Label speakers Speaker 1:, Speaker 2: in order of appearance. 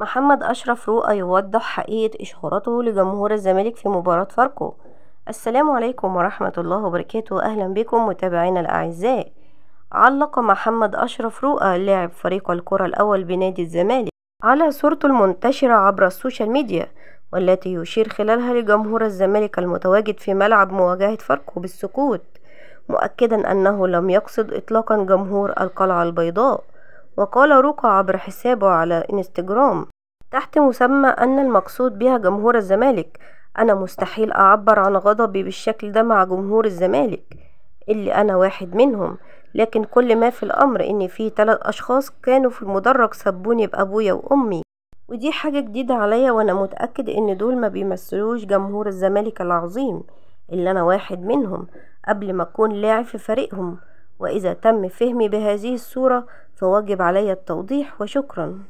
Speaker 1: محمد أشرف رؤى يوضح حقيقة إشهاراته لجمهور الزمالك في مباراة فاركو السلام عليكم ورحمة الله وبركاته أهلا بكم متابعينا الأعزاء علق محمد أشرف رؤى لاعب فريق الكرة الأول بنادي الزمالك على صورته المنتشرة عبر السوشيال ميديا والتي يشير خلالها لجمهور الزمالك المتواجد في ملعب مواجهة فاركو بالسكوت مؤكدا أنه لم يقصد إطلاقا جمهور القلعة البيضاء وقال روكا عبر حسابه على انستجرام تحت مسمى أن المقصود بها جمهور الزمالك أنا مستحيل أعبر عن غضبي بالشكل ده مع جمهور الزمالك اللي أنا واحد منهم لكن كل ما في الأمر إن في ثلاث أشخاص كانوا في المدرج سبوني بأبويا وأمي ودي حاجة جديدة عليا وأنا متأكد إن دول ما بيمثلوش جمهور الزمالك العظيم اللي أنا واحد منهم قبل ما أكون لاعب في فريقهم وإذا تم فهمي بهذه الصورة فواجب علي التوضيح وشكرا